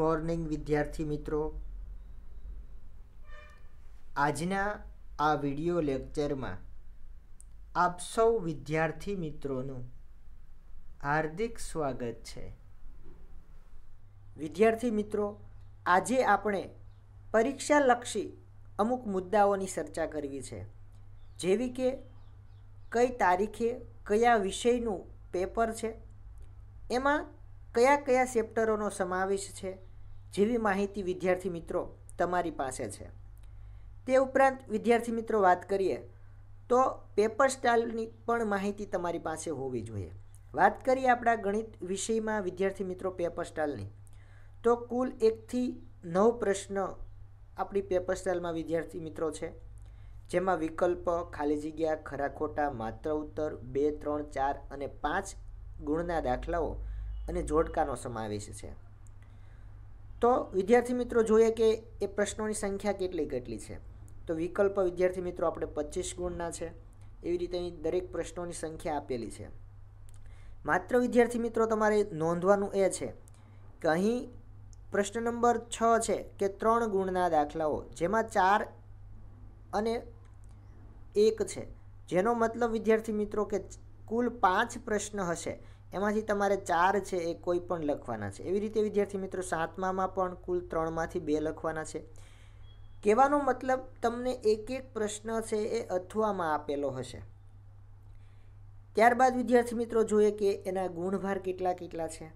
morning વિદ્યાર્થી મિત્રો આજના આ વિડિયો લેક્ચરમાં આપ સૌ વિદ્યાર્થી મિત્રોનું હાર્દિક સ્વાગત છે વિદ્યાર્થી મિત્રો આજે આપણે પરીક્ષાલક્ષી અમુક મુદ્દાઓની ચર્ચા કરવી છે જેવી કે કઈ તારીખે કયા વિષયનું પેપર છે એમાં કયા કયા ચેપ્ટરોનો સમાવેશ છે જેવી માહિતી વિદ્યાર્થી મિત્રો તમારી પાસે છે તે ઉપરાંત વિદ્યાર્થી મિત્રો વાત કરીએ તો પેપર સ્ટાઇલની પણ માહિતી તમારી પાસે હોવી જોઈએ વાત કરીએ આપણા ગણિત વિષયમાં વિદ્યાર્થી મિત્રો પેપર સ્ટાઇલની તો કુલ એકથી નવ પ્રશ્ન આપણી પેપર સ્ટાઇલમાં વિદ્યાર્થી મિત્રો છે જેમાં વિકલ્પ ખાલી જગ્યા ખરા ખોટા માત્ર ઉત્તર બે ત્રણ ચાર અને પાંચ ગુણના દાખલાઓ અને જોડકાનો સમાવેશ છે તો વિદ્યાર્થી મિત્રો જોઈએ કે એ પ્રશ્નોની સંખ્યા કેટલી કેટલી છે તો વિકલ્પ વિદ્યાર્થી મિત્રો આપણે પચીસ ગુણના છે એવી રીતે અહીં દરેક પ્રશ્નોની સંખ્યા આપેલી છે માત્ર વિદ્યાર્થી મિત્રો તમારે નોંધવાનું એ છે કે અહીં પ્રશ્ન નંબર છ છે કે ત્રણ ગુણના દાખલાઓ જેમાં ચાર અને એક છે જેનો મતલબ વિદ્યાર્થી મિત્રો કે કુલ પાંચ પ્રશ્ન હશે એમાંથી તમારે ચાર છે એ કોઈ પણ લખવાના છે એવી રીતે વિદ્યાર્થી મિત્રો સાતમામાં પણ કુલ ત્રણમાંથી બે લખવાના છે કહેવાનો મતલબ તમને એક એક પ્રશ્ન છે એ અથવામાં આપેલો હશે ત્યારબાદ વિદ્યાર્થી મિત્રો જોઈએ કે એના ગુણભાર કેટલા કેટલા છે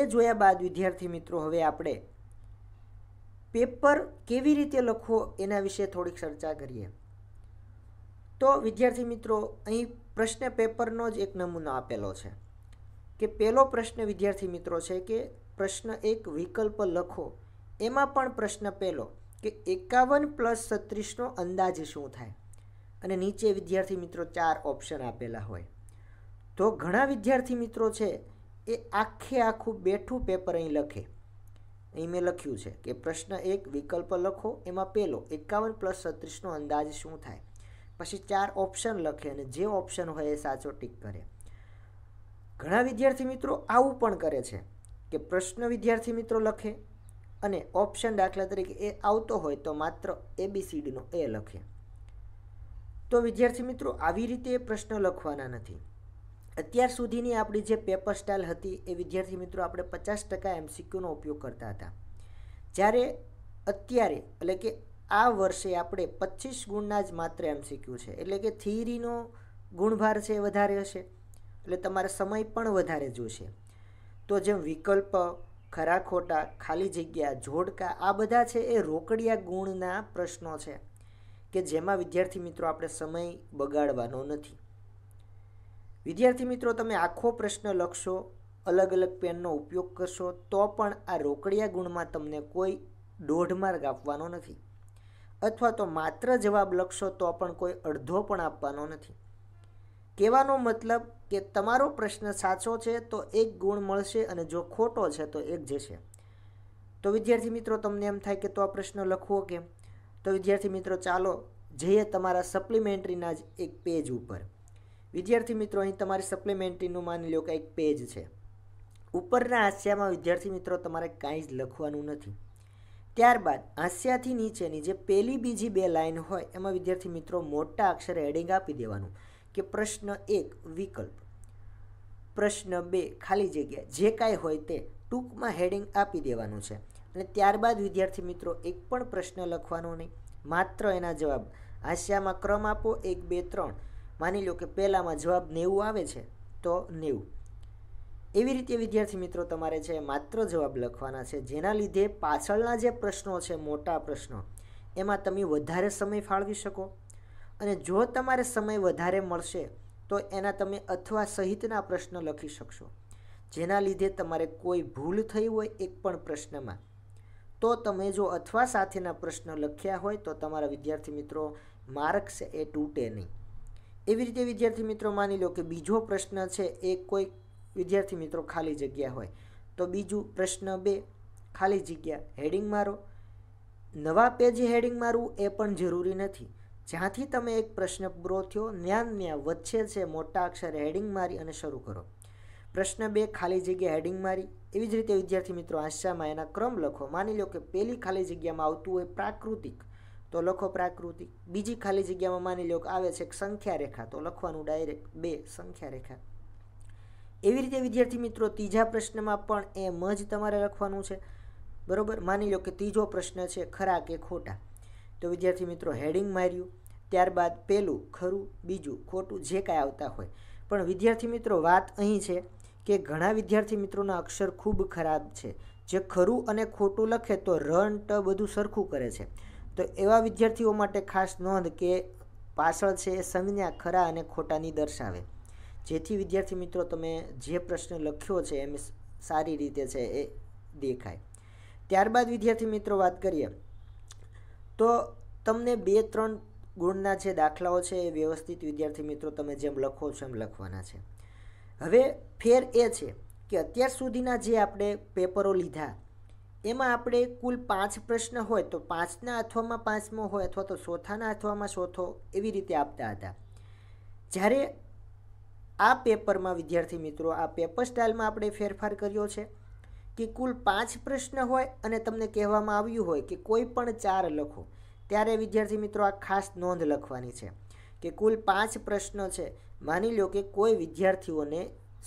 એ જોયા બાદ વિદ્યાર્થી મિત્રો હવે આપણે પેપર કેવી રીતે લખવો એના વિશે થોડીક ચર્ચા કરીએ તો વિદ્યાર્થી મિત્રો અહીં પ્રશ્ન પેપરનો જ એક નમૂનો આપેલો છે કે પહેલો પ્રશ્ન વિદ્યાર્થી મિત્રો છે કે પ્રશ્ન એક વિકલ્પ લખો એમાં પણ પ્રશ્ન પહેલો કે એકાવન પ્લસ છત્રીસનો અંદાજ શું થાય અને નીચે વિદ્યાર્થી મિત્રો ચાર ઓપ્શન આપેલા હોય તો ઘણા વિદ્યાર્થી મિત્રો છે એ આખે આખું બેઠું પેપર અહીં લખે અહીં મેં લખ્યું છે કે પ્રશ્ન એક વિકલ્પ લખો એમાં પહેલો એકાવન પ્લસ છત્રીસનો અંદાજ શું થાય પછી ચાર ઓપ્શન લખે અને જે ઓપ્શન હોય એ સાચો ટીક કરે ઘણા વિદ્યાર્થી મિત્રો આવું પણ કરે છે કે પ્રશ્ન વિદ્યાર્થી મિત્રો લખે અને ઓપ્શન દાખલા તરીકે એ આવતો હોય તો માત્ર એબીસીડીનો એ લખે તો વિદ્યાર્થી મિત્રો આવી રીતે એ પ્રશ્ન લખવાના નથી અત્યાર સુધીની આપણી જે પેપર સ્ટાઇલ હતી એ વિદ્યાર્થી મિત્રો આપણે પચાસ ટકા એમસીક્યુનો ઉપયોગ કરતા હતા જ્યારે અત્યારે એટલે કે આ વર્ષે આપણે પચીસ ગુણના જ માત્ર એમ શીખ્યું છે એટલે કે થિયરીનો ગુણભાર છે એ વધારે હશે એટલે તમારે સમય પણ વધારે જોશે તો જેમ વિકલ્પ ખરા ખોટા ખાલી જગ્યા જોડકા આ બધા છે એ રોકડિયા ગુણના પ્રશ્નો છે કે જેમાં વિદ્યાર્થી મિત્રો આપણે સમય બગાડવાનો નથી વિદ્યાર્થી મિત્રો તમે આખો પ્રશ્ન લખશો અલગ અલગ પેનનો ઉપયોગ કરશો તો પણ આ રોકડિયા ગુણમાં તમને કોઈ દોઢ માર્ગ આપવાનો નથી અથવા તો માત્ર જવાબ લખશો તો પણ કોઈ અડધો પણ આપવાનો નથી કહેવાનો મતલબ કે તમારો પ્રશ્ન સાચો છે તો એક ગુણ મળશે અને જો ખોટો છે તો એક જશે તો વિદ્યાર્થી મિત્રો તમને એમ થાય કે તો આ પ્રશ્ન લખવો કેમ તો વિદ્યાર્થી મિત્રો ચાલો જઈએ તમારા સપ્લિમેન્ટરીના જ એક પેજ ઉપર વિદ્યાર્થી મિત્રો અહીં તમારી સપ્લિમેન્ટરીનું માની લો કે એક પેજ છે ઉપરના હાસ્યામાં વિદ્યાર્થી મિત્રો તમારે કાંઈ જ લખવાનું નથી ત્યારબાદ હાંસ્યાથી નીચેની જે પહેલી બીજી બે લાઇન હોય એમાં વિદ્યાર્થી મિત્રો મોટા અક્ષરે હેડિંગ આપી દેવાનું કે પ્રશ્ન એક વિકલ્પ પ્રશ્ન બે ખાલી જગ્યા જે કાંઈ હોય તે ટૂંકમાં હેડિંગ આપી દેવાનું છે અને ત્યારબાદ વિદ્યાર્થી મિત્રો એક પણ પ્રશ્ન લખવાનો નહીં માત્ર એના જવાબ હાંસ્યામાં ક્રમ આપો એક બે ત્રણ માની લો કે પહેલાંમાં જવાબ નેવું આવે છે તો નેવું એવી રીતે વિદ્યાર્થી મિત્રો તમારે છે માત્ર જવાબ લખવાના છે જેના લીધે પાછળના જે પ્રશ્નો છે મોટા પ્રશ્નો એમાં તમે વધારે સમય ફાળવી શકો અને જો તમારે સમય વધારે મળશે તો એના તમે અથવા સહિતના પ્રશ્ન લખી શકશો જેના લીધે તમારે કોઈ ભૂલ થઈ હોય એક પણ પ્રશ્નમાં તો તમે જો અથવા સાથેના પ્રશ્ન લખ્યા હોય તો તમારા વિદ્યાર્થી મિત્રો માર્ક્સ એ તૂટે નહીં એવી રીતે વિદ્યાર્થી મિત્રો માની લો કે બીજો પ્રશ્ન છે એ કોઈ વિદ્યાર્થી મિત્રો ખાલી જગ્યા હોય તો બીજું પ્રશ્ન બે ખાલી જગ્યા હેડિંગ મારો નવા પેજ હેડિંગ મારવું એ પણ જરૂરી નથી જ્યાંથી તમે એક પ્રશ્ન પૂરો થયો ન્યાન ન્યા વચ્ચે છે મોટા અક્ષરે હેડિંગ મારી અને શરૂ કરો પ્રશ્ન બે ખાલી જગ્યા હેડિંગ મારી એવી જ રીતે વિદ્યાર્થી મિત્રો આશામાં એના ક્રમ લખો માની લો કે પહેલી ખાલી જગ્યામાં આવતું હોય પ્રાકૃતિક તો લખો પ્રાકૃતિક બીજી ખાલી જગ્યામાં માની લો કે આવે છે સંખ્યા રેખા તો લખવાનું ડાયરેક્ટ બે સંખ્યા રેખા એવી રીતે વિદ્યાર્થી મિત્રો ત્રીજા પ્રશ્નમાં પણ એમ જ તમારે લખવાનું છે બરાબર માની લો કે ત્રીજો પ્રશ્ન છે ખરા કે ખોટા તો વિદ્યાર્થી મિત્રો હેડિંગ માર્યું ત્યારબાદ પહેલું ખરું બીજું ખોટું જે કાંઈ આવતા હોય પણ વિદ્યાર્થી મિત્રો વાત અહીં છે કે ઘણા વિદ્યાર્થી મિત્રોના અક્ષર ખૂબ ખરાબ છે જે ખરું અને ખોટું લખે તો રન ટ બધું સરખું કરે છે તો એવા વિદ્યાર્થીઓ માટે ખાસ નોંધ કે પાછળ છે એ સંજ્ઞા ખરા અને ખોટાની દર્શાવે જેથી વિદ્યાર્થી મિત્રો તમે જે પ્રશ્ન લખ્યો છે એમ સારી રીતે છે એ દેખાય ત્યારબાદ વિદ્યાર્થી મિત્રો વાત કરીએ તો તમને બે ત્રણ ગુણના જે દાખલાઓ છે એ વ્યવસ્થિત વિદ્યાર્થી મિત્રો તમે જેમ લખો છો એમ લખવાના છે હવે ફેર એ છે કે અત્યાર સુધીના જે આપણે પેપરો લીધા એમાં આપણે કુલ પાંચ પ્રશ્ન હોય તો પાંચના અથવામાં પાંચમો હોય અથવા તો ચોથાના અથવામાં ચોથો એવી રીતે આપતા હતા જ્યારે આ પેપરમાં વિદ્યાર્થી મિત્રો આ પેપર સ્ટાઇલમાં આપણે ફેરફાર કર્યો છે કે કુલ પાંચ પ્રશ્ન હોય અને તમને કહેવામાં આવ્યું હોય કે કોઈ પણ ચાર લખો ત્યારે વિદ્યાર્થી મિત્રો આ ખાસ નોંધ લખવાની છે કે કુલ પાંચ પ્રશ્નો છે માની લો કે કોઈ વિદ્યાર્થીઓને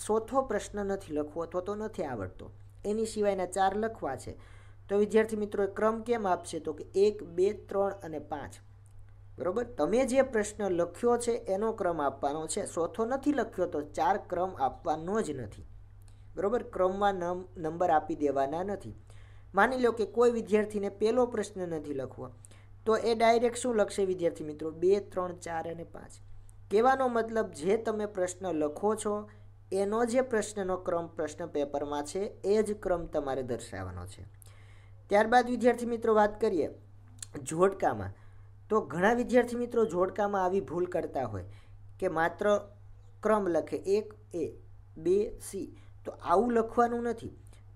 ચોથો પ્રશ્ન નથી લખવો અથવા તો નથી આવડતો એની સિવાયના ચાર લખવા છે તો વિદ્યાર્થી મિત્રો ક્રમ કેમ આપશે તો કે એક બે ત્રણ અને પાંચ બરાબર તમે જે પ્રશ્ન લખ્યો છે એનો ક્રમ આપવાનો છે ચોથો નથી લખ્યો તો ચાર ક્રમ આપવાનો જ નથી બરાબર ક્રમમાં નંબર આપી દેવાના નથી માની લો કે કોઈ વિદ્યાર્થીને પહેલો પ્રશ્ન નથી લખવો તો એ ડાયરેક્ટ શું લખશે વિદ્યાર્થી મિત્રો બે ત્રણ ચાર અને પાંચ કહેવાનો મતલબ જે તમે પ્રશ્ન લખો છો એનો જે પ્રશ્નનો ક્રમ પ્રશ્ન પેપરમાં છે એ જ ક્રમ તમારે દર્શાવવાનો છે ત્યારબાદ વિદ્યાર્થી મિત્રો વાત કરીએ જોટકામાં તો ઘણા વિદ્યાર્થી મિત્રો જોડકામાં આવી ભૂલ કરતા હોય કે માત્ર ક્રમ લખે એક એ બે સી તો આવું લખવાનું નથી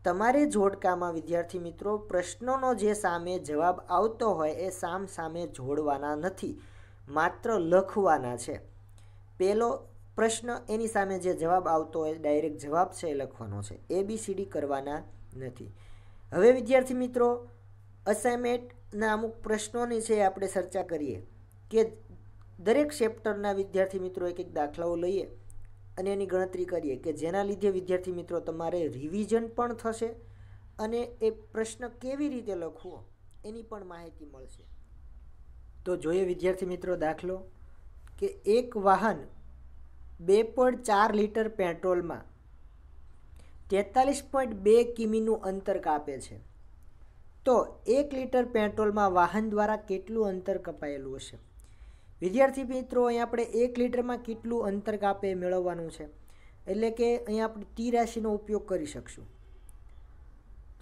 તમારે જોડકામાં વિદ્યાર્થી મિત્રો પ્રશ્નોનો જે સામે જવાબ આવતો હોય એ સામ સામે જોડવાના નથી માત્ર લખવાના છે પહેલો પ્રશ્ન એની સામે જે જવાબ આવતો હોય ડાયરેક્ટ જવાબ છે એ લખવાનો છે એ બી સી ડી કરવાના નથી હવે વિદ્યાર્થી મિત્રો અસાઇનમેન્ટ ના અમુક પ્રશ્નોની છે આપણે ચર્ચા કરીએ કે દરેક ચેપ્ટરના વિદ્યાર્થી મિત્રો એક એક દાખલાઓ લઈએ અને એની ગણતરી કરીએ કે જેના લીધે વિદ્યાર્થી મિત્રો તમારે રિવિઝન પણ થશે અને એ પ્રશ્ન કેવી રીતે લખવો એની પણ માહિતી મળશે તો જોઈએ વિદ્યાર્થી મિત્રો દાખલો કે એક વાહન બે પોઈન્ટ ચાર લીટર પેટ્રોલમાં તેતાલીસ પોઈન્ટ બે કિમીનું અંતર કાપે છે તો એક લીટર પેટ્રોલમાં વાહન દ્વારા કેટલું અંતર કપાયેલું હશે વિદ્યાર્થી મિત્રો અહીં આપણે એક લીટરમાં કેટલું અંતર કાપે મેળવવાનું છે એટલે કે અહીં આપણે તિરાશીનો ઉપયોગ કરી શકશું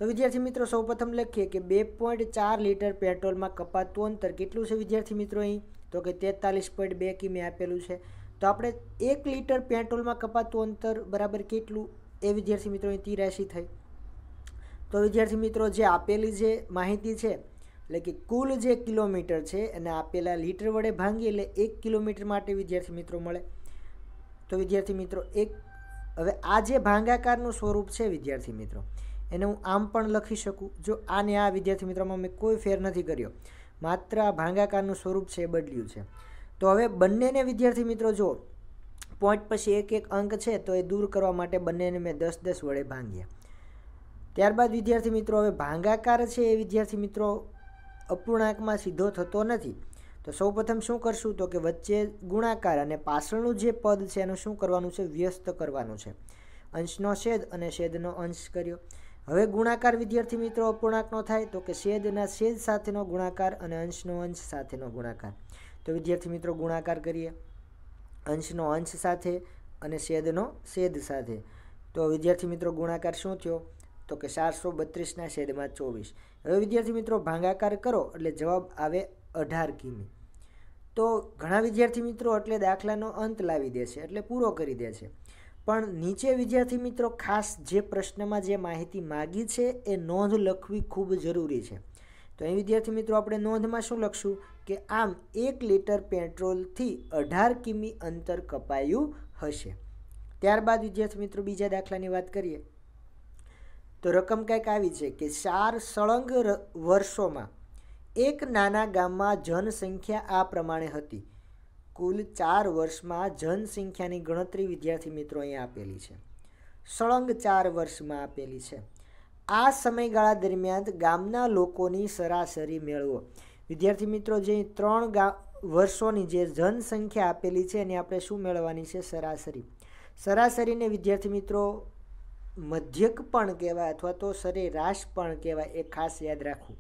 તો વિદ્યાર્થી મિત્રો સૌપ્રથમ લખીએ કે બે પોઈન્ટ ચાર લીટર પેટ્રોલમાં કપાતું અંતર કેટલું છે વિદ્યાર્થી મિત્રો અહીં તો કે તેતાલીસ પોઈન્ટ બે કિમી આપેલું છે તો આપણે એક લીટર પેટ્રોલમાં કપાતું અંતર બરાબર કેટલું એ વિદ્યાર્થી મિત્રો અહીં તી તિરાશી થઈ તો વિદ્યાર્થી મિત્રો જે આપેલી જે માહિતી છે એટલે કે કુલ જે કિલોમીટર છે એને આપેલા લીટર વડે ભાંગી એટલે એક કિલોમીટર માટે વિદ્યાર્થી મિત્રો મળે તો વિદ્યાર્થી મિત્રો એક હવે આ જે ભાંગાકારનું સ્વરૂપ છે વિદ્યાર્થી મિત્રો એને હું આમ પણ લખી શકું જો આને આ વિદ્યાર્થી મિત્રોમાં મેં કોઈ ફેર નથી કર્યો માત્ર આ ભાંગાકારનું સ્વરૂપ છે એ બદલ્યું છે તો હવે બંનેને વિદ્યાર્થી મિત્રો જો પોઈન્ટ પછી એક એક અંક છે તો એ દૂર કરવા માટે બંનેને મેં દસ દસ વડે ભાંગ્યા ત્યારબાદ વિદ્યાર્થી મિત્રો હવે ભાંગાકાર છે એ વિદ્યાર્થી મિત્રો અપૂર્ણાંકમાં સીધો થતો નથી તો સૌપ્રથમ શું કરશું તો કે વચ્ચે ગુણાકાર અને પાછળનું જે પદ છે એનું શું કરવાનું છે વ્યસ્ત કરવાનું છે અંશનો છેદ અને છેદનો અંશ કર્યો હવે ગુણાકાર વિદ્યાર્થી મિત્રો અપૂર્ણાંકનો થાય તો કે છેદના છેદ સાથેનો ગુણાકાર અને અંશનો અંશ સાથેનો ગુણાકાર તો વિદ્યાર્થી મિત્રો ગુણાકાર કરીએ અંશનો અંશ સાથે અને છેદનો છેદ સાથે તો વિદ્યાર્થી મિત્રો ગુણાકાર શું થયો તો કે ચારસો બત્રીસના શેડમાં ચોવીસ હવે વિદ્યાર્થી મિત્રો ભાંગાકાર કરો એટલે જવાબ આવે અઢાર કિમી તો ઘણા વિદ્યાર્થી મિત્રો એટલે દાખલાનો અંત લાવી દે છે એટલે પૂરો કરી દે છે પણ નીચે વિદ્યાર્થી મિત્રો ખાસ જે પ્રશ્નમાં જે માહિતી માગી છે એ નોંધ લખવી ખૂબ જરૂરી છે તો એ વિદ્યાર્થી મિત્રો આપણે નોંધમાં શું લખશું કે આમ એક લીટર પેટ્રોલથી અઢાર કિમી અંતર કપાયું હશે ત્યારબાદ વિદ્યાર્થી મિત્રો બીજા દાખલાની વાત કરીએ તો રકમ કંઈક આવી છે કે ચાર સળંગ વર્ષોમાં એક નાના ગામમાં જનસંખ્યા આ પ્રમાણે હતી કુલ ચાર વર્ષમાં જનસંખ્યાની ગણતરી વિદ્યાર્થી મિત્રો અહીંયા આપેલી છે સળંગ ચાર વર્ષમાં આપેલી છે આ સમયગાળા દરમિયાન ગામના લોકોની સરાસરી મેળવો વિદ્યાર્થી મિત્રો જે ત્રણ ગા વર્ષોની જે જનસંખ્યા આપેલી છે એની આપણે શું મેળવવાની છે સરાસરી સરાસરીને વિદ્યાર્થી મિત્રો મધ્યક પણ કહેવાય અથવા તો સરેરાશ પણ કહેવાય એ ખાસ યાદ રાખવું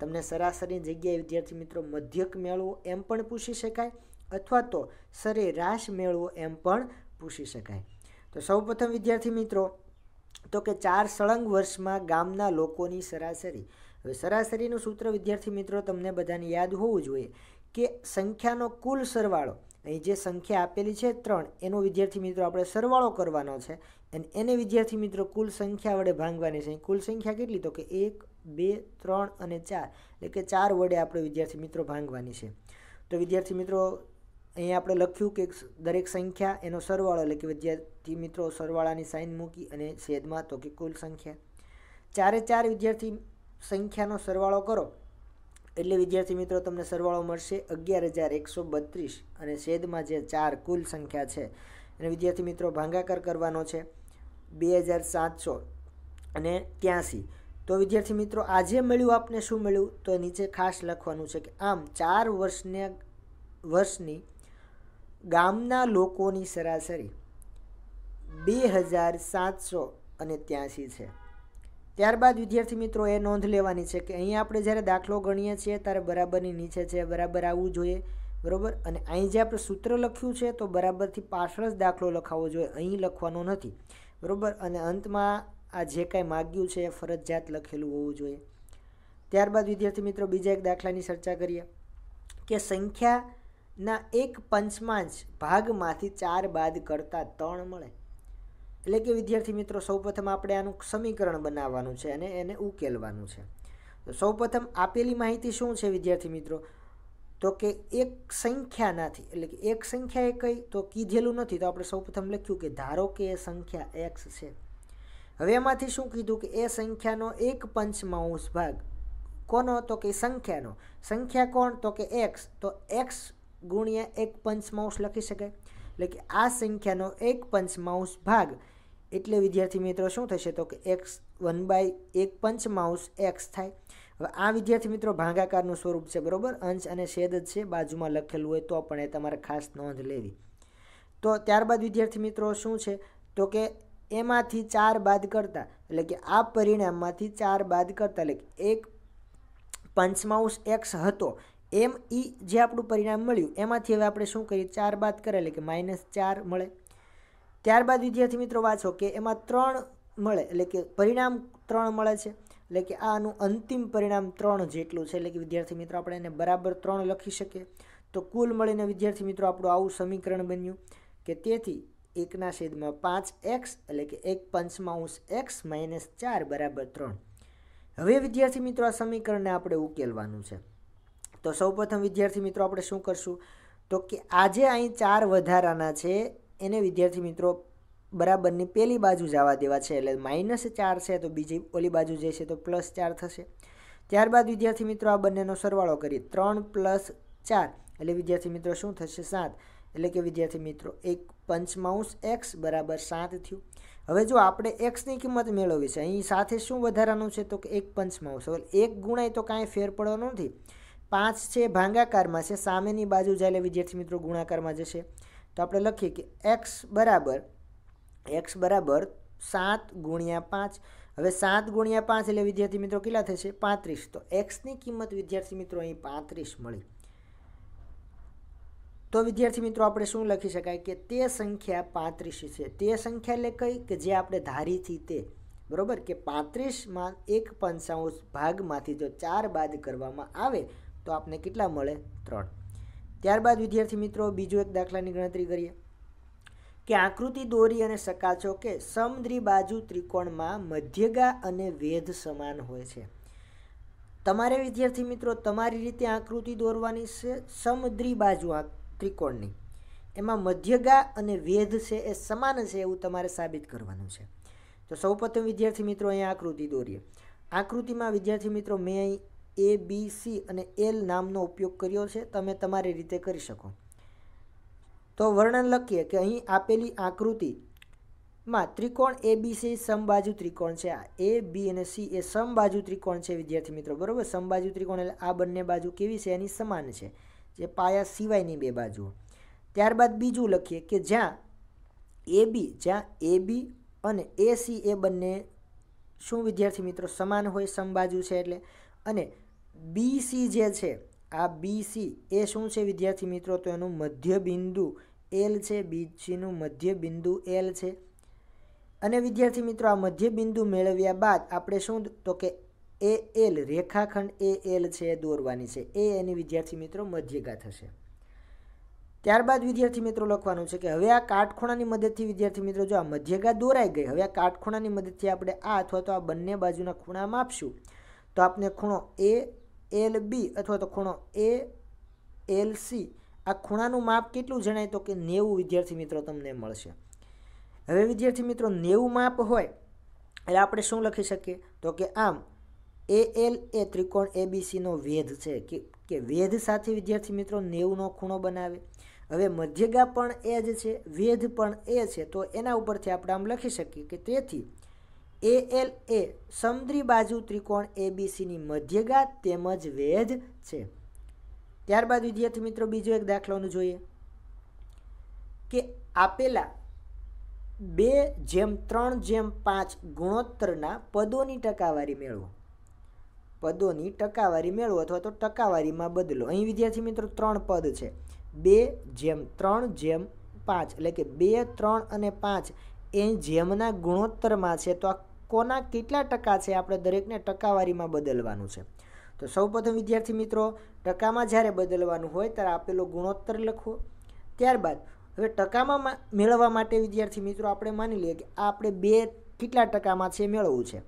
તમને સરાસરી જગ્યાએ વિદ્યાર્થી મિત્રો મધ્યક મેળવો એમ પણ પૂછી શકાય અથવા તો સરેરાશ મેળવો એમ પણ પૂછી શકાય તો સૌપ્રથમ વિદ્યાર્થી મિત્રો તો કે ચાર સળંગ વર્ષમાં ગામના લોકોની સરાસરી હવે સરાસરીનું સૂત્ર વિદ્યાર્થી મિત્રો તમને બધાને યાદ હોવું જોઈએ કે સંખ્યાનો કુલ સરવાળો અહીં જે સંખ્યા આપેલી છે ત્રણ એનો વિદ્યાર્થી મિત્રો આપણે સરવાળો કરવાનો છે અને એને વિદ્યાર્થી મિત્રો કુલ સંખ્યા વડે ભાંગવાની છે કુલ સંખ્યા કેટલી તો કે એક બે ત્રણ અને ચાર એટલે કે ચાર વડે આપણે વિદ્યાર્થી મિત્રો ભાંગવાની છે તો વિદ્યાર્થી મિત્રો અહીં આપણે લખ્યું કે દરેક સંખ્યા એનો સરવાળો એટલે કે વિદ્યાર્થી મિત્રો સરવાળાની સાઇન મૂકી અને છેદમાં તો કે કુલ સંખ્યા ચારે ચાર વિદ્યાર્થી સંખ્યાનો સરવાળો કરો એટલે વિદ્યાર્થી મિત્રો તમને સરવાળો મળશે અગિયાર હજાર એકસો બત્રીસ અને છેદમાં જે ચાર કુલ સંખ્યા છે અને વિદ્યાર્થી મિત્રો ભાંગાકાર કરવાનો છે બે હજાર સાતસો અને ત્યાંસી તો વિદ્યાર્થી મિત્રો આજે મળ્યું આપને શું મળ્યું તો નીચે ખાસ લખવાનું છે કે આમ ચાર વર્ષને વર્ષની ગામના લોકોની સરાસરી બે હજાર સાતસો અને ત્યાંસી છે ત્યારબાદ વિદ્યાર્થી મિત્રો એ નોંધ લેવાની છે કે અહીં આપણે જ્યારે દાખલો ગણીએ છીએ ત્યારે બરાબરની નીચે છે બરાબર આવવું જોઈએ બરાબર અને અહીં જે આપણે સૂત્ર લખ્યું છે તો બરાબરથી પાછળ જ દાખલો લખાવવો જોઈએ અહીં લખવાનો નથી બરાબર અને અંતમાં આ જે કાંઈ માગ્યું છે એ ફરજિયાત લખેલું હોવું જોઈએ ત્યારબાદ વિદ્યાર્થી મિત્રો બીજા એક દાખલાની ચર્ચા કરીએ કે સંખ્યાના એક પંચમાંશ ભાગમાંથી ચાર બાદ કરતાં ત્રણ મળે એટલે કે વિદ્યાર્થી મિત્રો સૌપ્રથમ આપણે આનું સમીકરણ બનાવવાનું છે અને એને ઉકેલવાનું છે તો સૌપ્રથમ આપેલી માહિતી શું છે વિદ્યાર્થી મિત્રો તો કે એક સંખ્યા નથી એટલે કે એક સંખ્યા એ કઈ તો કીધેલું નથી તો આપણે સૌપ્રથમ લખ્યું કે ધારો કે એ સંખ્યા એક્સ છે હવે એમાંથી શું કીધું કે એ સંખ્યાનો એક પંચમાંશ ભાગ કોનો તો કે સંખ્યાનો સંખ્યા કોણ તો કે એક્સ તો એક્સ ગુણ્યા એક પંચમાંશ લખી શકાય એટલે કે આ સંખ્યાનો એક પંચમાંશ ભાગ એટલે વિદ્યાર્થી મિત્રો શું થશે તો કે એક્સ વન બાય એક પંચમાંશ એક્સ થાય હવે આ વિદ્યાર્થી મિત્રો ભાગાકારનું સ્વરૂપ છે બરાબર અંશ અને છેદ જ છે બાજુમાં લખેલું હોય તો પણ એ તમારે ખાસ નોંધ લેવી તો ત્યારબાદ વિદ્યાર્થી મિત્રો શું છે તો કે એમાંથી ચાર બાદ કરતાં એટલે કે આ પરિણામમાંથી ચાર બાદ કરતાં એટલે કે એક પંચમાઉસ એક્સ હતો એમ ઈ જે આપણું પરિણામ મળ્યું એમાંથી હવે આપણે શું કરીએ ચાર બાદ કરે એટલે કે માઇનસ ચાર મળે ત્યારબાદ વિદ્યાર્થી મિત્રો વાંચો કે એમાં ત્રણ મળે એટલે કે પરિણામ ત્રણ મળે છે એટલે કે આનું અંતિમ પરિણામ ત્રણ જેટલું છે એટલે કે વિદ્યાર્થી મિત્રો આપણે એને બરાબર ત્રણ લખી શકીએ તો કુલ મળીને વિદ્યાર્થી મિત્રો આપણું આવું સમીકરણ બન્યું કે તેથી એકના છેદમાં પાંચ એક્સ એટલે કે એક પંચમાંશ એક્સ માઇનસ ચાર બરાબર ત્રણ હવે વિદ્યાર્થી મિત્રો આ સમીકરણને આપણે ઉકેલવાનું છે તો સૌપ્રથમ વિદ્યાર્થી મિત્રો આપણે શું કરશું તો કે આજે અહીં ચાર વધારાના છે એને વિદ્યાર્થી મિત્રો બરાબરની પહેલી બાજુ જવા દેવા છે એટલે માઇનસ ચાર છે તો બીજી ઓલી બાજુ જે છે તો પ્લસ ચાર થશે ત્યારબાદ વિદ્યાર્થી મિત્રો આ બંનેનો સરવાળો કરીએ ત્રણ પ્લસ ચાર એટલે વિદ્યાર્થી મિત્રો શું થશે સાત એટલે કે વિદ્યાર્થી મિત્રો એક પંચમાંશ એક્સ બરાબર સાત થયું હવે જો આપણે એક્સની કિંમત મેળવવી છે અહીં સાથે શું વધારાનું છે તો કે એક પંચમાંશ હવે એક ગુણાય તો કાંઈ ફેર પડવાનો નથી પાંચ છે ભાંગાકારમાં છે સામેની બાજુ જાય એટલે વિદ્યાર્થી મિત્રો ગુણાકારમાં જશે તો આપણે લખીએ કે એક્સ બરાબર એક્સ બરાબર સાત ગુણ્યા પાંચ હવે સાત ગુણ્યા પાંચ એટલે વિદ્યાર્થી મિત્રો કેટલા થશે પાંત્રીસ તો એક્સની કિંમત વિદ્યાર્થી મિત્રો અહીં પાંત્રીસ મળી તો વિદ્યાર્થી મિત્રો આપણે શું લખી શકાય કે તે સંખ્યા પાંત્રીસ છે તે સંખ્યા એટલે કઈ કે જે આપણે ધારીથી તે બરાબર કે પાંત્રીસમાં એક પંચાવન ભાગમાંથી જો ચાર બાદ કરવામાં આવે તો આપને કેટલા મળે ત્રણ ત્યારબાદ વિદ્યાર્થી મિત્રો બીજો એક દાખલાની ગણતરી કરીએ કે આકૃતિ દોરી અને સકાચો કે સમદ્રી બાજુ ત્રિકોણમાં મધ્યગા અને વેધ સમાન હોય છે તમારે વિદ્યાર્થી મિત્રો તમારી રીતે આકૃતિ દોરવાની છે સમદ્રી બાજુ આ ત્રિકોણની એમાં મધ્યગા અને વેધ છે એ સમાન છે એવું તમારે સાબિત કરવાનું છે તો સૌપ્રથમ વિદ્યાર્થી મિત્રો અહીંયા આકૃતિ દોરીએ આકૃતિમાં વિદ્યાર્થી મિત્રો મેં અહીં એ બી સી અને એલ નામનો ઉપયોગ કર્યો છે તમે તમારી રીતે કરી શકો તો વર્ણન લખીએ કે અહીં આપેલી આકૃતિમાં ત્રિકોણ એ બી સી સમબાજુ ત્રિકોણ છે આ એ બી અને સી એ સમબાજુ ત્રિકોણ છે વિદ્યાર્થી મિત્રો બરાબર સમબાજુ ત્રિકોણ એટલે આ બંને બાજુ કેવી છે એની સમાન છે જે પાયા સિવાયની બે બાજુઓ ત્યારબાદ બીજું લખીએ કે જ્યાં એ બી જ્યાં એ બી અને એ સી એ બંને શું વિદ્યાર્થી મિત્રો સમાન હોય સમબાજુ છે એટલે અને બીસી જે છે આ બીસી એ શું છે વિદ્યાર્થી મિત્રો તો એનું મધ્ય બિંદુ એલ છે બીસીનું બિંદુ એલ છે અને વિદ્યાર્થી મિત્રો આ મધ્ય બિંદુ મેળવ્યા બાદ આપણે શું તો કે એ એલ રેખાખંડ એ એલ છે એ દોરવાની છે એ એની વિદ્યાર્થી મિત્રો મધ્યગા થશે ત્યારબાદ વિદ્યાર્થી મિત્રો લખવાનું છે કે હવે આ કાટખૂણાની મદદથી વિદ્યાર્થી મિત્રો જો આ મધ્યગા દોરાઈ ગઈ હવે આ કાટખૂણાની મદદથી આપણે આ અથવા તો આ બંને બાજુના ખૂણા માપશું તો આપણે ખૂણો એ એલ બી અથવા તો ખૂણો એ એલ સી આ ખૂણાનું માપ કેટલું જણાય તો કે નેવું વિદ્યાર્થી મિત્રો તમને મળશે હવે વિદ્યાર્થી મિત્રો નેવું માપ હોય એટલે આપણે શું લખી શકીએ તો કે આમ એ એલ એ ત્રિકોણ એબીસીનો વેધ છે કે કે વેધ સાથે વિદ્યાર્થી મિત્રો નેવુંનો ખૂણો બનાવે હવે મધ્યગા પણ એ જ છે વેધ પણ એ છે તો એના ઉપરથી આપણે આમ લખી શકીએ કે તેથી એ એલ એ સમદ્રી બાજુ ત્રિકોણ એબીસીની મધ્યગા તેમજ વેજ છે ત્યારબાદ વિદ્યાર્થી મિત્રો બીજો એક દાખલાનું જોઈએ કે આપેલા બે જેમ ત્રણ જેમ પાંચ ગુણોત્તરના પદોની ટકાવારી મેળવો પદોની ટકાવારી મેળવો અથવા તો ટકાવારીમાં બદલો અહીં વિદ્યાર્થી મિત્રો ત્રણ પદ છે બે જેમ ત્રણ જેમ પાંચ એટલે કે બે ત્રણ અને પાંચ એ જેમના ગુણોત્તરમાં છે તો આ કોના કેટલા ટકા છે આપણે દરેકને ટકાવારીમાં બદલવાનું છે તો સૌપ્રથમ વિદ્યાર્થી મિત્રો ટકામાં જ્યારે બદલવાનું હોય ત્યારે આપેલો ગુણોત્તર લખવો ત્યારબાદ હવે ટકામાં મેળવવા માટે વિદ્યાર્થી મિત્રો આપણે માની લઈએ કે આપણે બે કેટલા ટકામાં છે મેળવવું છે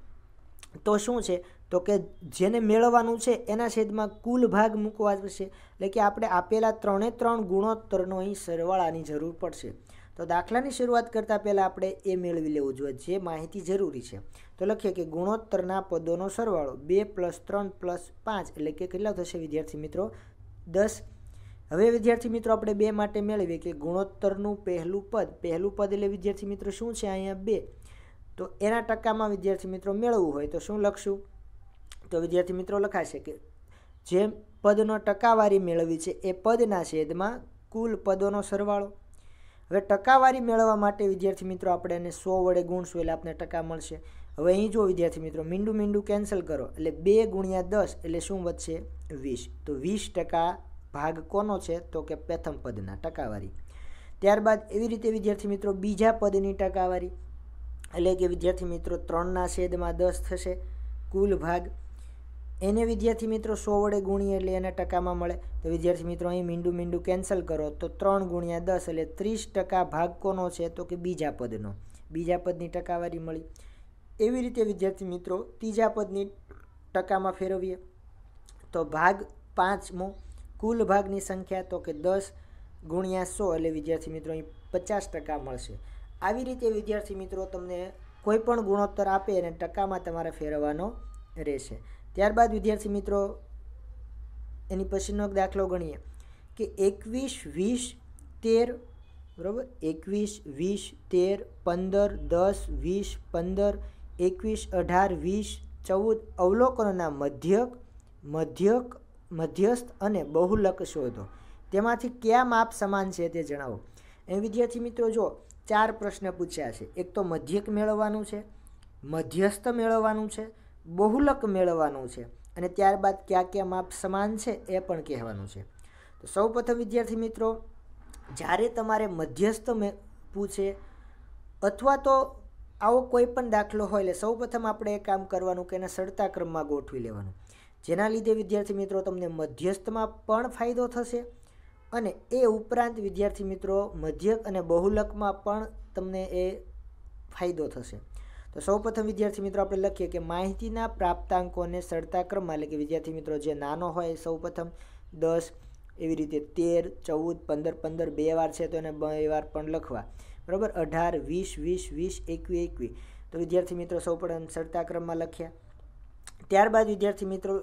તો શું છે તો કે જેને મેળવવાનું છે એના છેદમાં કુલ ભાગ મૂકવા પડશે એટલે કે આપણે આપેલા ત્રણે ત્રણ ગુણોત્તરનો અહીં સરવાળાની જરૂર પડશે તો દાખલાની શરૂઆત કરતાં પહેલાં આપણે એ મેળવી લેવું જોઈએ જે માહિતી જરૂરી છે તો લખીએ કે ગુણોત્તરના પદોનો સરવાળો બે પ્લસ ત્રણ પ્લસ પાંચ એટલે કે કેટલા થશે વિદ્યાર્થી મિત્રો દસ હવે વિદ્યાર્થી મિત્રો આપણે બે માટે મેળવીએ કે ગુણોત્તરનું પહેલું પદ પહેલું પદ એટલે વિદ્યાર્થી મિત્રો શું છે અહીંયા બે તો એના ટકામાં વિદ્યાર્થી મિત્રો મેળવવું હોય તો શું લખશું તો વિદ્યાર્થી મિત્રો લખાશે કે જે પદનો ટકાવારી મેળવી છે એ પદના છેદમાં કુલ પદોનો સરવાળો હવે ટકાવારી મેળવવા માટે વિદ્યાર્થી મિત્રો આપણે એને સો વડે ગુણશું એટલે આપને ટકા મળશે હવે અહીં જો વિદ્યાર્થી મિત્રો મીંડું મીંડું કેન્સલ કરો એટલે બે ગુણ્યા દસ એટલે શું વધશે વીસ તો વીસ ટકા ભાગ કોનો છે તો કે પ્રથમ પદના ટકાવારી ત્યારબાદ એવી રીતે વિદ્યાર્થી મિત્રો બીજા પદની ટકાવારી એટલે કે વિદ્યાર્થી મિત્રો ત્રણના છેદમાં દસ થશે કુલ ભાગ એને વિદ્યાર્થી મિત્રો સો વડે ગુણીએ એટલે એને ટકામાં મળે તો વિદ્યાર્થી મિત્રો અહીં મીંડું મીંડું કેન્સલ કરો તો ત્રણ ગુણ્યા દસ એટલે ત્રીસ ટકા ભાગ કોનો છે તો કે બીજા પદનો બીજા પદની ટકાવારી મળી એવી રીતે વિદ્યાર્થી મિત્રો ત્રીજા પદની ટકામાં ફેરવીએ તો ભાગ પાંચમો કુલ ભાગની સંખ્યા તો કે દસ ગુણ્યા સો એટલે વિદ્યાર્થી મિત્રો અહીં પચાસ ટકા મળશે આવી રીતે વિદ્યાર્થી મિત્રો તમને કોઈપણ ગુણોત્તર આપે અને ટકામાં તમારે ફેરવવાનો રહેશે ત્યારબાદ વિદ્યાર્થી મિત્રો એની પછીનો દાખલો ગણીએ કે એકવીસ વીસ તેર બરાબર એકવીસ વીસ તેર પંદર દસ વીસ પંદર એકવીસ અઢાર વીસ ચૌદ અવલોકનોના મધ્યક મધ્યક મધ્યસ્થ અને બહુલક શોધો તેમાંથી કયા માપ સમાન છે તે જણાવો એ વિદ્યાર્થી મિત્રો જો ચાર પ્રશ્ન પૂછ્યા છે એક તો મધ્યક મેળવવાનું છે મધ્યસ્થ મેળવવાનું છે બહુલક મેળવવાનું છે અને ત્યારબાદ કયા કયા માપ સમાન છે એ પણ કહેવાનું છે તો સૌ પ્રથમ વિદ્યાર્થી મિત્રો જ્યારે તમારે મધ્યસ્થ પૂછે અથવા તો આવો કોઈ પણ દાખલો હોય એટલે સૌ પ્રથમ આપણે એ કામ કરવાનું કે એને સડતા ક્રમમાં ગોઠવી લેવાનું જેના લીધે વિદ્યાર્થી મિત્રો તમને મધ્યસ્થમાં પણ ફાયદો થશે અને એ ઉપરાંત વિદ્યાર્થી મિત્રો મધ્યક અને બહુલકમાં પણ તમને એ ફાયદો થશે તો સૌપ્રથમ વિદ્યાર્થી મિત્રો આપણે લખીએ કે માહિતીના પ્રાપ્તાંકોને સડતા ક્રમમાં એટલે કે વિદ્યાર્થી મિત્રો જે નાનો હોય સૌપ્રથમ દસ એવી રીતે તેર ચૌદ પંદર પંદર બે વાર છે તો એને બે વાર પણ લખવા બરાબર અઢાર વીસ વીસ વીસ એકવી એકવી તો વિદ્યાર્થી મિત્રો સૌપ્રથમ સડતા ક્રમમાં લખ્યા ત્યારબાદ વિદ્યાર્થી મિત્રો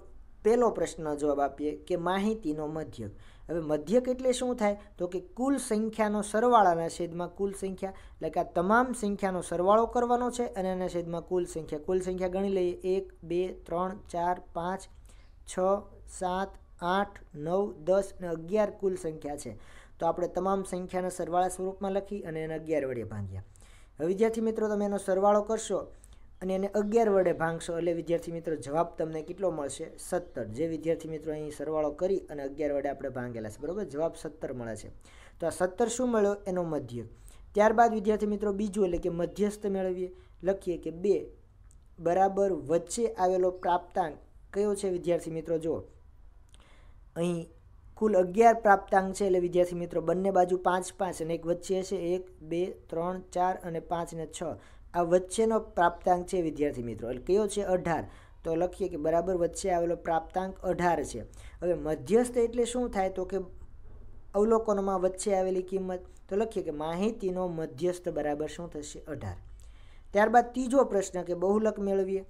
પહેલો પ્રશ્ન જવાબ આપીએ કે માહિતીનો મધ્યક હવે મધ્યક એટલે શું થાય તો કે કુલ સંખ્યાનો સરવાળાના છેદમાં કુલ સંખ્યા એટલે કે આ તમામ સંખ્યાનો સરવાળો કરવાનો છે અને એના છેદમાં કુલ સંખ્યા કુલ સંખ્યા ગણી લઈએ એક બે ત્રણ ચાર પાંચ છ સાત આઠ નવ દસ અને અગિયાર કુલ સંખ્યા છે તો આપણે તમામ સંખ્યાના સરવાળા સ્વરૂપમાં લખી અને એને અગિયાર વડે ભાંગ્યા હવે વિદ્યાર્થી મિત્રો તમે એનો સરવાળો કરશો અને એને અગિયાર વડે ભાંગશો એટલે વિદ્યાર્થી મિત્રો જવાબ તમને કેટલો મળશે સત્તર જે વિદ્યાર્થી મિત્રો અહીં સરવાળો કરી અને અગિયાર વડે આપણે ભાંગેલા છે બરાબર જવાબ સત્તર મળે છે તો આ સત્તર શું મળ્યો એનો મધ્ય ત્યારબાદ વિદ્યાર્થી મિત્રો બીજું એટલે કે મધ્યસ્થ મેળવીએ લખીએ કે બે બરાબર વચ્ચે આવેલો પ્રાપ્તાંક કયો છે વિદ્યાર્થી મિત્રો જો અહીં કુલ અગિયાર પ્રાપ્તાંક છે એટલે વિદ્યાર્થી મિત્રો બંને બાજુ પાંચ પાંચ અને એક વચ્ચે છે એક બે ત્રણ ચાર અને પાંચ ને છ આ વચ્ચેનો પ્રાપ્તાંક છે વિદ્યાર્થી મિત્રો એટલે કયો છે અઢાર તો લખીએ કે બરાબર વચ્ચે આવેલો પ્રાપ્તાંક અઢાર છે હવે મધ્યસ્થ એટલે શું થાય તો કે અવલોકનોમાં વચ્ચે આવેલી કિંમત તો લખીએ કે માહિતીનો મધ્યસ્થ બરાબર શું થશે અઢાર ત્યારબાદ ત્રીજો પ્રશ્ન કે બહુલક મેળવીએ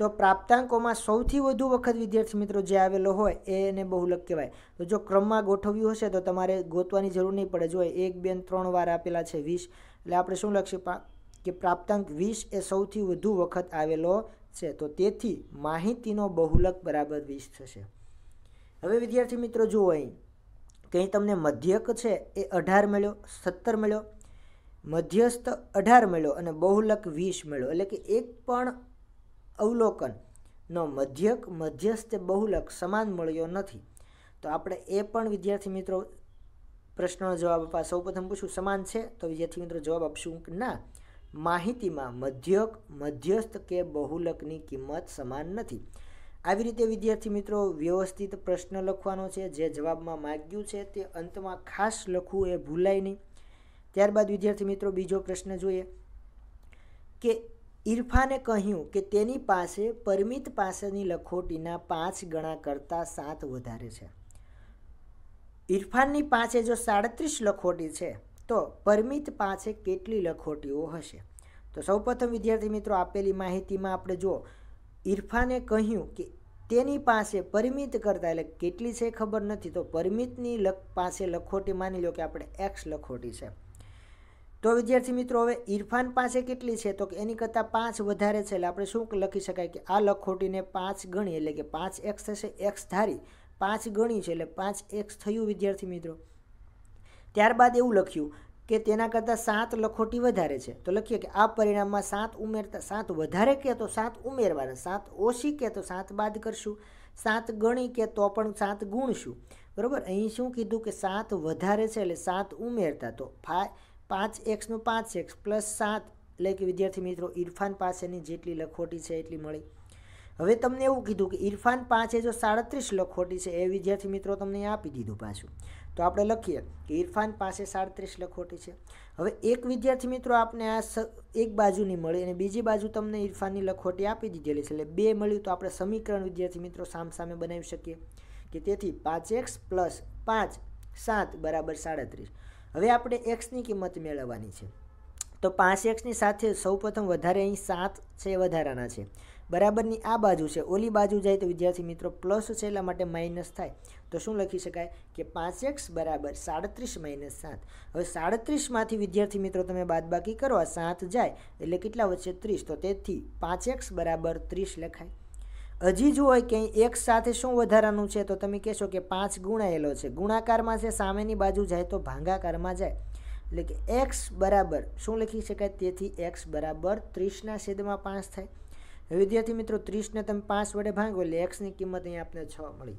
તો પ્રાપ્તાંકોમાં સૌથી વધુ વખત વિદ્યાર્થી મિત્રો જે આવેલો હોય એને બહુલક કહેવાય તો જો ક્રમમાં ગોઠવ્યું હશે તો તમારે ગોતવાની જરૂર નહીં પડે જો એક બેન ત્રણ વાર આપેલા છે વીસ એટલે આપણે શું લખશું કે પ્રાપ્તાંક વીસ એ સૌથી વધુ વખત આવેલો છે તો તેથી માહિતીનો બહુલક બરાબર વીસ થશે હવે વિદ્યાર્થી મિત્રો જુઓ અહીં કંઈ તમને મધ્યક છે એ અઢાર મળ્યો સત્તર મળ્યો મધ્યસ્થ અઢાર મળ્યો અને બહુલક વીસ મળ્યો એટલે કે એક પણ અવલોકન નો મધ્યક મધ્યસ્થ બહુલક સમાન મળ્યો નથી તો આપણે એ પણ વિદ્યાર્થી મિત્રો પ્રશ્નનો જવાબ આપવા સૌપ્રથમ પૂછું સમાન છે તો વિદ્યાર્થી મિત્રો જવાબ આપશું ના માહિતીમાં મધ્યક મધ્યસ્થ કે બહુલકની કિંમત સમાન નથી આવી રીતે વિદ્યાર્થી મિત્રો વ્યવસ્થિત પ્રશ્ન લખવાનો છે જે જવાબમાં માગ્યું છે તે અંતમાં ખાસ લખવું એ ભૂલાય નહીં ત્યારબાદ વિદ્યાર્થી મિત્રો બીજો પ્રશ્ન જોઈએ કે ઇરફાને કહ્યું કે તેની પાસે પરમિત પાસેની લખોટીના પાંચ ગણા કરતાં સાત વધારે છે ઇરફાનની પાસે જો સાડત્રીસ લખોટી છે તો પરમિત પાસે કેટલી લખોટીઓ હશે તો સૌપ્રથમ વિદ્યાર્થી મિત્રો આપેલી માહિતીમાં આપણે જો ઇરફાને કહ્યું કે તેની પાસે પરમિત કરતાં એટલે કેટલી છે ખબર નથી તો પરમિતની લખ પાસે લખોટી માની લો કે આપણે એક્સ લખોટી છે તો વિદ્યાર્થી મિત્રો હવે ઇરફાન પાસે કેટલી છે તો કે એની કરતાં પાંચ વધારે છે એટલે આપણે શું લખી શકાય કે આ લખોટીને પાંચ ગણી એટલે કે પાંચ એક્સ થશે એક્સ ધારી પાંચ ગણી છે એટલે પાંચ એક્સ થયું વિદ્યાર્થી મિત્રો ત્યારબાદ એવું લખ્યું કે તેના કરતાં સાત લખોટી વધારે છે તો લખીએ કે આ પરિણામમાં સાત ઉમેરતા સાત વધારે કે તો સાત ઉમેરવાના સાત ઓછી કે તો સાત બાદ કરશું સાત ગણી કે તો પણ સાત ગુણશું બરાબર અહીં શું કીધું કે સાત વધારે છે એટલે સાત ઉમેરતા તો પાંચ એક્સનું પાંચ એક્સ પ્લસ સાત એટલે કે વિદ્યાર્થી મિત્રો ઇરફાન પાસેની જેટલી લખોટી છે એટલી મળી હવે તમને એવું કીધું કે ઇરફાન પાસે જો સાડત્રીસ લખોટી છે એ વિદ્યાર્થી મિત્રો તમને આપી દીધું પાછું તો આપણે લખીએ કે ઇરફાન પાસે સાડત્રીસ લખોટી છે હવે એક વિદ્યાર્થી મિત્રો આપણે આ એક બાજુની મળી અને બીજી બાજુ તમને ઇરફાનની લખોટી આપી દીધેલી છે એટલે બે મળ્યું તો આપણે સમીકરણ વિદ્યાર્થી મિત્રો સામસામે બનાવી શકીએ કે તેથી પાંચ એક્સ પ્લસ પાંચ સાત બરાબર સાડત્રીસ હવે આપણે એક્સની કિંમત મેળવવાની છે તો પાંચ એક્સની સાથે સૌપ્રથમ વધારે અહીં સાત છે વધારાના છે બરાબરની આ બાજુ છે ઓલી બાજુ જાય તો વિદ્યાર્થી મિત્રો પ્લસ છે એટલા માટે માઇનસ થાય તો શું લખી શકાય કે પાંચ એક્સ બરાબર સાડત્રીસ માઇનસ સાત હવે સાડત્રીસમાંથી વિદ્યાર્થી મિત્રો તમે બાદબાકી કરો આ સાત જાય એટલે કેટલા વચ્ચે ત્રીસ તો તેથી પાંચ એક્સ બરાબર ત્રીસ લખાય હજી જો હોય કે એક સાથે શું વધારાનું છે તો તમે કહેશો કે પાંચ ગુણાયેલો છે ગુણાકારમાં છે સામેની બાજુ જાય તો ભાંગાકારમાં જાય એટલે કે એક્સ બરાબર શું લખી શકાય તેથી એક્સ બરાબર ત્રીસના છેદમાં પાંચ થાય વિદ્યાર્થી મિત્રો ત્રીસને તમે પાંચ વડે ભાંગો એટલે એક્સની કિંમત અહીંયા આપને છ મળી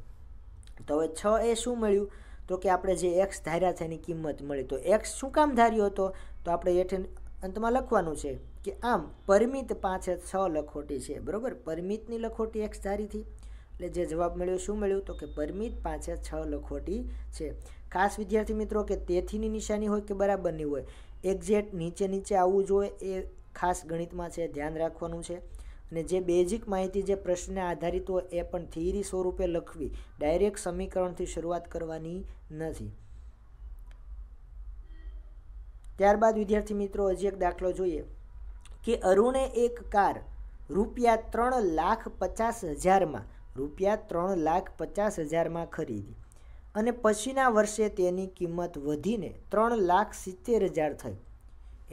તો હવે છ એ શું મળ્યું તો કે આપણે જે એક્સ ધાર્યા છે એની કિંમત મળી તો એક્સ શું કામ ધાર્યો હતો તો આપણે હેઠે અંતમાં લખવાનું છે કે આમ પરમિત પાસે છ લખોટી છે બરાબર પરમિતની લખોટી એક્સ ધારી હતી એટલે જે જવાબ મળ્યો શું મળ્યું તો કે પરમિત પાસે છ લખોટી છે ખાસ વિદ્યાર્થી મિત્રો કે તેથીની નિશાની હોય કે બરાબરની હોય એક્ઝેક્ટ નીચે નીચે આવવું જોઈએ એ ખાસ ગણિતમાં છે ધ્યાન રાખવાનું છે અને જે બેઝિક માહિતી જે પ્રશ્ન આધારિત હોય એ પણ થિયરી સ્વરૂપે લખવી ડાયરેક્ટ સમીકરણથી શરૂઆત કરવાની નથી ત્યારબાદ વિદ્યાર્થી મિત્રો હજી એક દાખલો જોઈએ કે અરુણે એક કાર રૂપિયા ત્રણ લાખ પચાસ હજારમાં રૂપિયા ત્રણ લાખ પચાસ હજારમાં ખરીદી અને પછીના વર્ષે તેની કિંમત વધીને ત્રણ લાખ સિત્તેર હજાર થઈ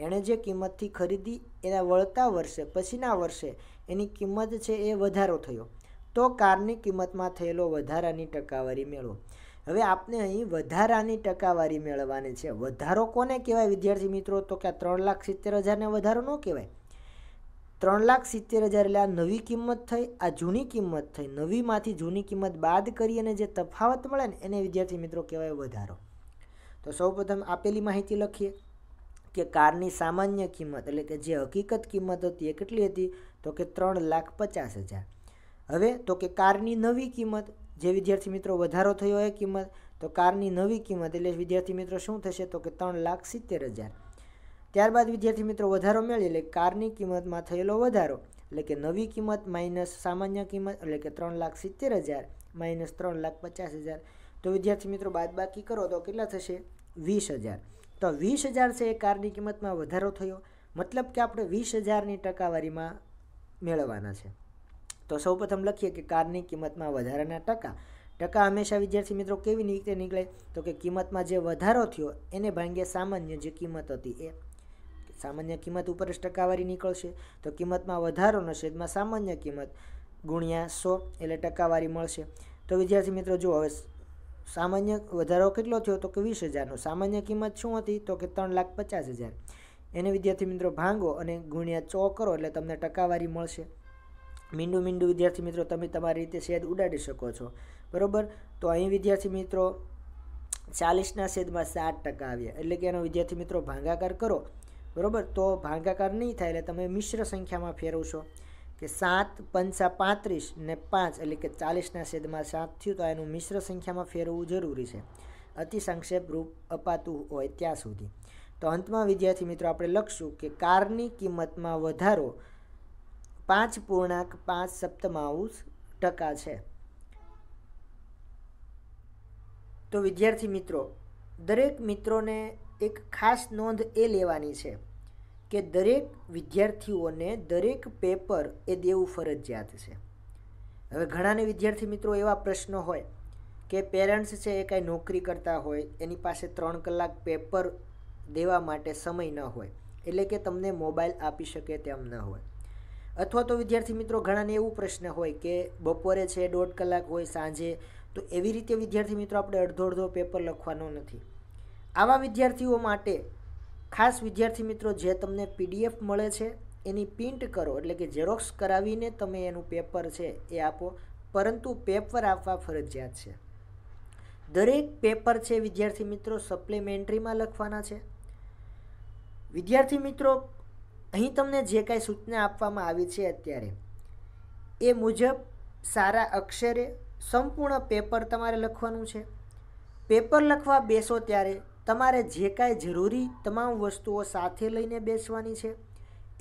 એણે જે કિંમતથી ખરીદી એના વળતા વર્ષે પછીના વર્ષે એની કિંમત છે એ વધારો થયો તો કારની કિંમતમાં થયેલો વધારાની ટકાવારી મેળવો હવે આપણે અહીં વધારાની ટકાવારી મેળવવાની છે વધારો કોને કહેવાય વિદ્યાર્થી મિત્રો તો કે ત્રણ લાખ સિત્તેર હજારને વધારો ન કહેવાય ત્રણ લાખ સિત્તેર હજાર એટલે આ નવી કિંમત થઈ આ જૂની કિંમત થઈ નવીમાંથી જૂની કિંમત બાદ કરી અને જે તફાવત મળે ને એને વિદ્યાર્થી મિત્રો કહેવાય વધારો તો સૌપ્રથમ આપેલી માહિતી લખીએ કે કારની સામાન્ય કિંમત એટલે કે જે હકીકત કિંમત હતી એ કેટલી હતી તો કે ત્રણ લાખ પચાસ હજાર હવે તો કે કારની નવી કિંમત જે વિદ્યાર્થી મિત્રો વધારો થયો એ કિંમત તો કારની નવી કિંમત એટલે વિદ્યાર્થી મિત્રો શું થશે તો કે ત્રણ લાખ સિત્તેર હજાર ત્યારબાદ વિદ્યાર્થી મિત્રો વધારો મેળવી એટલે કારની કિંમતમાં થયેલો વધારો એટલે કે નવી કિંમત માઇનસ સામાન્ય કિંમત એટલે કે ત્રણ લાખ સિત્તેર હજાર માઇનસ ત્રણ લાખ પચાસ હજાર તો વિદ્યાર્થી મિત્રો બાદ બાકી કરો તો કેટલા થશે વીસ હજાર તો વીસ હજાર છે એ કારની કિંમતમાં વધારો થયો મતલબ કે આપણે વીસ હજારની ટકાવારીમાં મેળવવાના છે તો સૌપ્રથમ લખીએ કે કારની કિંમતમાં વધારાના ટકા ટકા હંમેશા વિદ્યાર્થી મિત્રો કેવી રીતે નીકળે તો કે કિંમતમાં જે વધારો થયો એને ભાંગે સામાન્ય જે કિંમત હતી એ સામાન્ય કિંમત ઉપર જ ટકાવારી નીકળશે તો કિંમતમાં વધારોનો છેદમાં સામાન્ય કિંમત ગુણ્યા સો એટલે ટકાવારી મળશે તો વિદ્યાર્થી મિત્રો જો હવે સામાન્ય વધારો કેટલો થયો તો કે વીસ હજારનો સામાન્ય કિંમત શું હતી તો કે ત્રણ લાખ પચાસ હજાર એને વિદ્યાર્થી મિત્રો ભાંગો અને ગુણ્યા ચો કરો એટલે તમને ટકાવારી મળશે મીંડું મીંડું વિદ્યાર્થી મિત્રો તમે તમારી રીતે શેદ ઉડાડી શકો છો બરાબર તો અહીં વિદ્યાર્થી મિત્રો ચાલીસના શેદમાં સાત ટકા આવ્યા એટલે કે એનો વિદ્યાર્થી મિત્રો ભાંગાકાર કરો બરાબર તો ભાગાકાર નહીં થાય એટલે તમે મિશ્ર સંખ્યામાં ફેરવશો કે સાત પંચા પાંત્રીસ ને પાંચ એટલે કે ચાલીસના સેદમાં સાત થયું તો એનું મિશ્ર સંખ્યામાં ફેરવવું જરૂરી છે અતિ સંક્ષેપ રૂપ અપાતું હોય ત્યાં સુધી તો અંતમાં વિદ્યાર્થી મિત્રો આપણે લખશું કે કારની કિંમતમાં વધારો પાંચ પૂર્ણાંક પાંચ સપ્તમાઉસ ટકા છે તો વિદ્યાર્થી મિત્રો દરેક મિત્રોને એક ખાસ નોંધ એ લેવાની છે કે દરેક વિદ્યાર્થીઓને દરેક પેપર એ દેવું ફરજિયાત છે હવે ઘણાને વિદ્યાર્થી મિત્રો એવા પ્રશ્નો હોય કે પેરેન્ટ્સ છે એ કાંઈ નોકરી કરતા હોય એની પાસે ત્રણ કલાક પેપર દેવા માટે સમય ન હોય એટલે કે તમને મોબાઈલ આપી શકે તેમ ન હોય અથવા તો વિદ્યાર્થી મિત્રો ઘણાને એવું પ્રશ્ન હોય કે બપોરે છે દોઢ કલાક હોય સાંજે તો એવી રીતે વિદ્યાર્થી મિત્રો આપણે અડધો અડધો પેપર લખવાનો નથી આવા વિદ્યાર્થીઓ માટે ખાસ વિદ્યાર્થી મિત્રો જે તમને પીડીએફ મળે છે એની પ્રિન્ટ કરો એટલે કે ઝેરોક્સ કરાવીને તમે એનું પેપર છે એ આપો પરંતુ પેપર આપવા ફરજિયાત છે દરેક પેપર છે વિદ્યાર્થી મિત્રો સપ્લિમેન્ટરીમાં લખવાના છે વિદ્યાર્થી મિત્રો અહીં તમને જે કાંઈ સૂચના આપવામાં આવી છે અત્યારે એ મુજબ સારા અક્ષરે સંપૂર્ણ પેપર તમારે લખવાનું છે પેપર લખવા બેસો ત્યારે તમારે જે કાંઈ જરૂરી તમામ વસ્તુઓ સાથે લઈને બેસવાની છે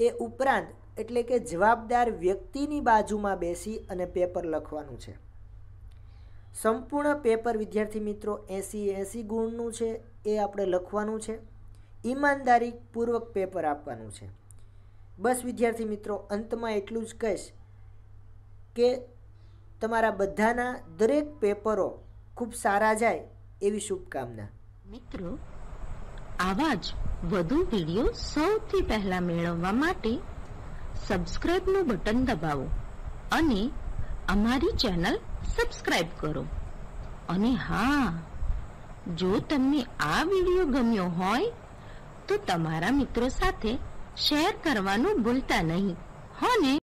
એ ઉપરાંત એટલે કે જવાબદાર વ્યક્તિની બાજુમાં બેસી અને પેપર લખવાનું છે સંપૂર્ણ પેપર વિદ્યાર્થી મિત્રો એંસી એંસી ગુણનું છે એ આપણે લખવાનું છે ઈમાનદારીપૂર્વક પેપર આપવાનું છે બસ વિદ્યાર્થી મિત્રો અંતમાં એટલું જ કહીશ કે તમારા બધાના દરેક પેપરો ખૂબ સારા જાય એવી શુભકામના મિત્રો આવા જ વધુ વિડીયો સૌથી પહેલા મેળવવા માટે સબસ્ક્રાઇબનું બટન દબાવો અને અમારી ચેનલ સબસ્ક્રાઇબ કરો અને હા જો તમને આ વિડીયો ગમ્યો હોય તો તમારા મિત્રો સાથે શેર કરવાનું ભૂલતા નહીં હોને